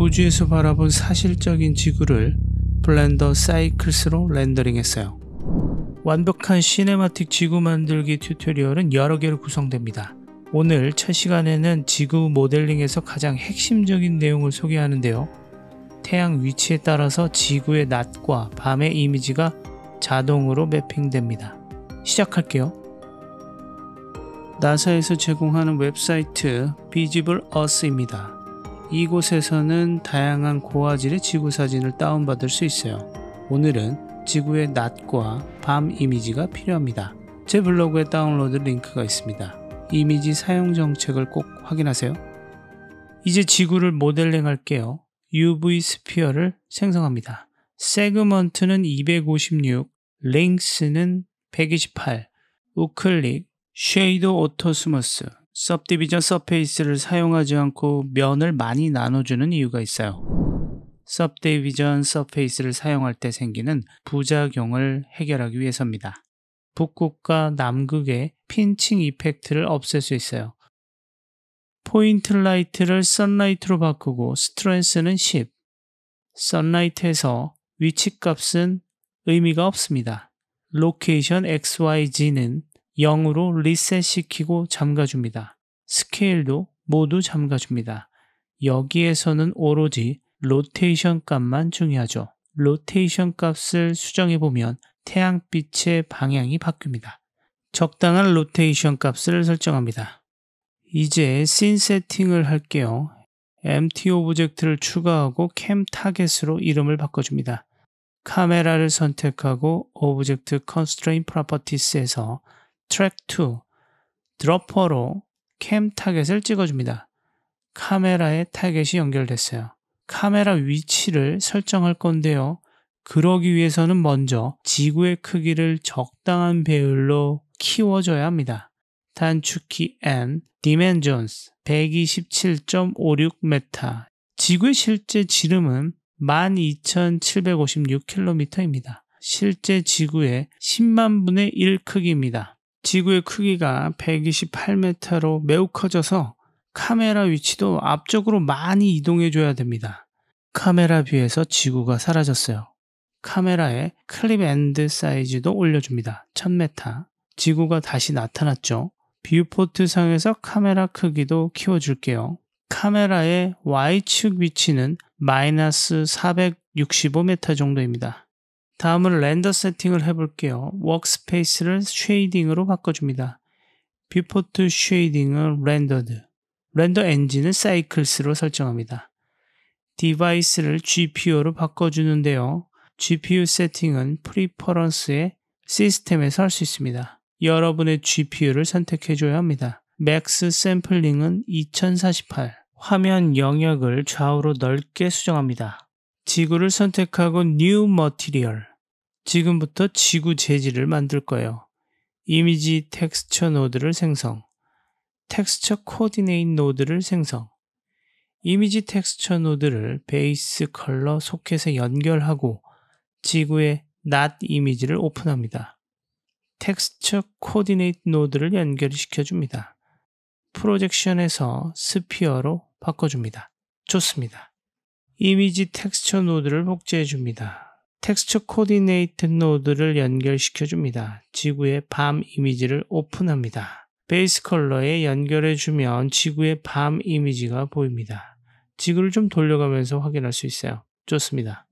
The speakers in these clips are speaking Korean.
우주에서 바라본 사실적인 지구를 블렌더 사이클스로 렌더링했어요. 완벽한 시네마틱 지구 만들기 튜토리얼은 여러 개로 구성됩니다. 오늘 첫 시간에는 지구 모델링에서 가장 핵심적인 내용을 소개하는데요. 태양 위치에 따라서 지구의 낮과 밤의 이미지가 자동으로 매핑됩니다. 시작할게요. 나사에서 제공하는 웹사이트 비지블 어스입니다. 이곳에서는 다양한 고화질의 지구 사진을 다운받을 수 있어요. 오늘은 지구의 낮과 밤 이미지가 필요합니다. 제 블로그에 다운로드 링크가 있습니다. 이미지 사용 정책을 꼭 확인하세요. 이제 지구를 모델링 할게요. UV 스피어를 생성합니다. 세그먼트는 256, 랭스는 128, 우클릭, 쉐이더 오토스머스, Subdivision Surface를 사용하지 않고 면을 많이 나눠주는 이유가 있어요. Subdivision Surface를 사용할 때 생기는 부작용을 해결하기 위해서입니다. 북극과 남극의 핀칭 이펙트를 없앨 수 있어요. 포인트 라이트를 선라이트로 바꾸고 스트레스는 10. 선라이트에서 위치값은 의미가 없습니다. 로케이션 XYZ는 0으로 리셋시키고 잠가줍니다. 스케일도 모두 잠가줍니다. 여기에서는 오로지 로테이션 값만 중요하죠. 로테이션 값을 수정해보면 태양빛의 방향이 바뀝니다. 적당한 로테이션 값을 설정합니다. 이제 씬 세팅을 할게요. MT 오브젝트를 추가하고 캠 타겟으로 이름을 바꿔줍니다. 카메라를 선택하고 오브젝트 컨스트레인 프로퍼티스에서 트랙 2 드러퍼로 캠 타겟을 찍어줍니다. 카메라에 타겟이 연결됐어요. 카메라 위치를 설정할 건데요. 그러기 위해서는 먼저 지구의 크기를 적당한 배율로 키워줘야 합니다. 단축키 N, Dimensions 127.56m 지구의 실제 지름은 12,756km입니다. 실제 지구의 10만 분의 1 크기입니다. 지구의 크기가 128m로 매우 커져서 카메라 위치도 앞쪽으로 많이 이동해 줘야 됩니다. 카메라 뷰에서 지구가 사라졌어요. 카메라의 클립 엔드 사이즈도 올려줍니다. 1000m. 지구가 다시 나타났죠. 뷰포트 상에서 카메라 크기도 키워줄게요. 카메라의 Y축 위치는 마이너스 465m 정도입니다. 다음은 렌더 세팅을 해볼게요. 워크스페이스를 쉐이딩으로 바꿔줍니다. 뷰포트 쉐이딩은 렌더드, 렌더 엔진은 사이클스로 설정합니다. 디바이스를 GPU로 바꿔주는데요. GPU 세팅은 프리퍼런스의 시스템에서 할 수 있습니다. 여러분의 GPU를 선택해줘야 합니다. 맥스 샘플링은 2048, 화면 영역을 좌우로 넓게 수정합니다. 지구를 선택하고 New Material, 지금부터 지구 재질을 만들 거예요. 이미지 텍스처 노드를 생성, 텍스처 코디네이 노드를 생성, 이미지 텍스처 노드를 베이스 컬러 소켓에 연결하고 지구의 낫 이미지를 오픈합니다. 텍스처 코디네이트 노드를 연결시켜 줍니다. 프로젝션에서 스피어로 바꿔줍니다. 좋습니다. 이미지 텍스처 노드를 복제해 줍니다. 텍스처 코디네이트 노드를 연결시켜 줍니다. 지구의 밤 이미지를 오픈합니다. 베이스 컬러에 연결해 주면 지구의 밤 이미지가 보입니다. 지구를 좀 돌려가면서 확인할 수 있어요. 좋습니다.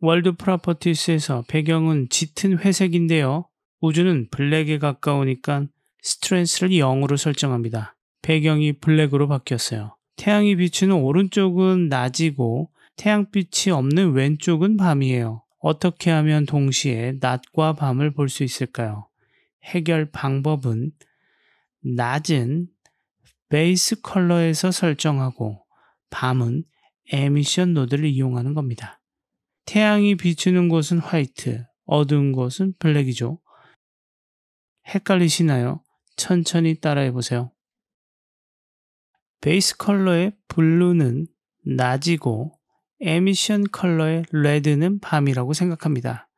월드 프로퍼티스에서 배경은 짙은 회색인데요. 우주는 블랙에 가까우니까 스트레스를 0으로 설정합니다. 배경이 블랙으로 바뀌었어요. 태양이 비치는 오른쪽은 낮이고 태양빛이 없는 왼쪽은 밤이에요. 어떻게 하면 동시에 낮과 밤을 볼 수 있을까요? 해결 방법은 낮은 베이스 컬러에서 설정하고 밤은 에미션 노드를 이용하는 겁니다. 태양이 비추는 곳은 화이트, 어두운 곳은 블랙이죠. 헷갈리시나요? 천천히 따라해 보세요. 베이스 컬러의 블루는 낮이고 에미션 컬러의 레드는 밤이라고 생각합니다.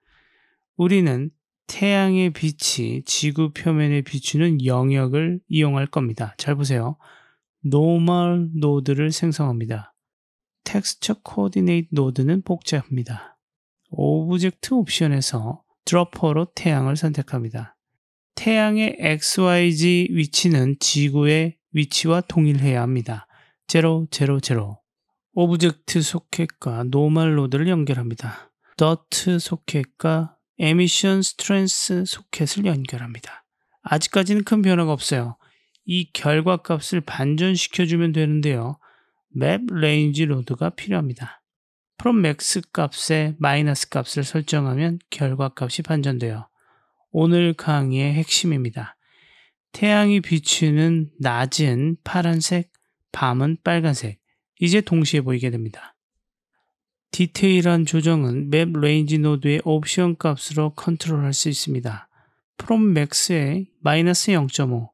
우리는 태양의 빛이 지구 표면에 비추는 영역을 이용할 겁니다. 잘 보세요. 노멀 노드를 생성합니다. 텍스처 코디네이트 노드는 복잡합니다 오브젝트 옵션에서 드로퍼로 태양을 선택합니다. 태양의 XYZ 위치는 지구의 위치와 동일해야 합니다. 0, 0, 0. 오브젝트 소켓과 노멀 로드를 연결합니다. 더트 소켓과 에미션 스트랜스 소켓을 연결합니다. 아직까지는 큰 변화가 없어요. 이 결과 값을 반전시켜주면 되는데요. 맵 레인지 로드가 필요합니다. 프롬맥스 값에 마이너스 값을 설정하면 결과 값이 반전돼요. 오늘 강의의 핵심입니다. 태양이 비추는 낮은 파란색, 밤은 빨간색, 이제 동시에 보이게 됩니다. 디테일한 조정은 맵 레인지 노드의 옵션 값으로 컨트롤할 수 있습니다. 프롬 맥스의 마이너스 0.5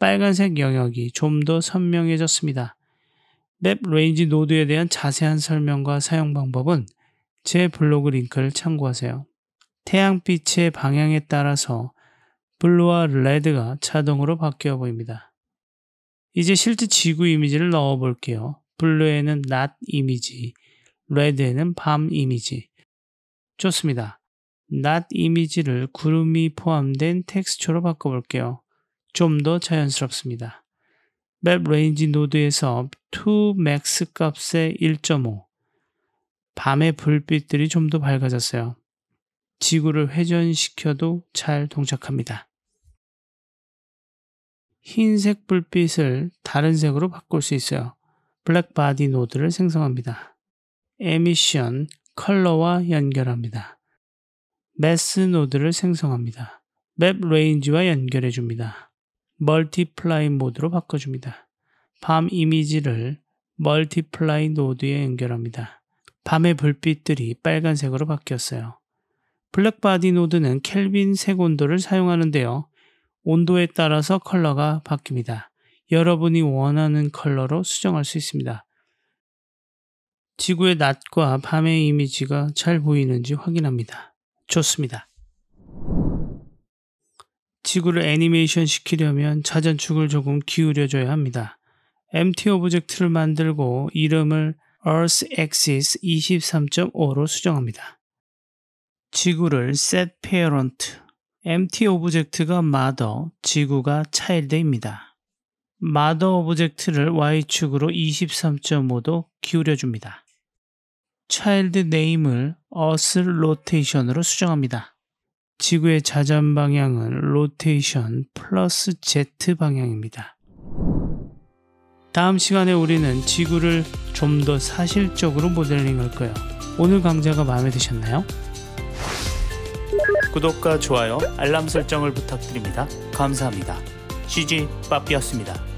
빨간색 영역이 좀 더 선명해졌습니다. 맵 레인지 노드에 대한 자세한 설명과 사용 방법은 제 블로그 링크를 참고하세요. 태양빛의 방향에 따라서 블루와 레드가 자동으로 바뀌어 보입니다. 이제 실제 지구 이미지를 넣어 볼게요. 블루에는 낮 이미지, 레드에는 밤 이미지. 좋습니다. 낮 이미지를 구름이 포함된 텍스처로 바꿔볼게요. 좀 더 자연스럽습니다. 맵 레인지 노드에서 to max 값의 1.5 밤의 불빛들이 좀 더 밝아졌어요. 지구를 회전시켜도 잘 동작합니다. 흰색 불빛을 다른 색으로 바꿀 수 있어요. 블랙 바디 노드를 생성합니다. 에미션 컬러와 연결합니다. 매스 노드를 생성합니다. 맵 레인지와 연결해 줍니다. 멀티플라이 모드로 바꿔줍니다. 밤 이미지를 멀티플라이 노드에 연결합니다. 밤의 불빛들이 빨간색으로 바뀌었어요. 블랙바디 노드는 켈빈 색온도를 사용하는데요. 온도에 따라서 컬러가 바뀝니다. 여러분이 원하는 컬러로 수정할 수 있습니다. 지구의 낮과 밤의 이미지가 잘 보이는지 확인합니다. 좋습니다. 지구를 애니메이션 시키려면 자전축을 조금 기울여줘야 합니다. MT 오브젝트를 만들고 이름을 Earth Axis 23.5로 수정합니다. 지구를 Set Parent, MT 오브젝트가 Mother, 지구가 Child입니다. 마더 오브젝트를 Y축으로 23.5도 기울여줍니다. 차일드 네임을 어스 로테이션으로 수정합니다. 지구의 자전 방향은 로테이션 플러스 Z 방향입니다. 다음 시간에 우리는 지구를 좀 더 사실적으로 모델링할 거예요. 오늘 강좌가 마음에 드셨나요? 구독과 좋아요, 알람 설정을 부탁드립니다. 감사합니다. CG 빠삐였습니다.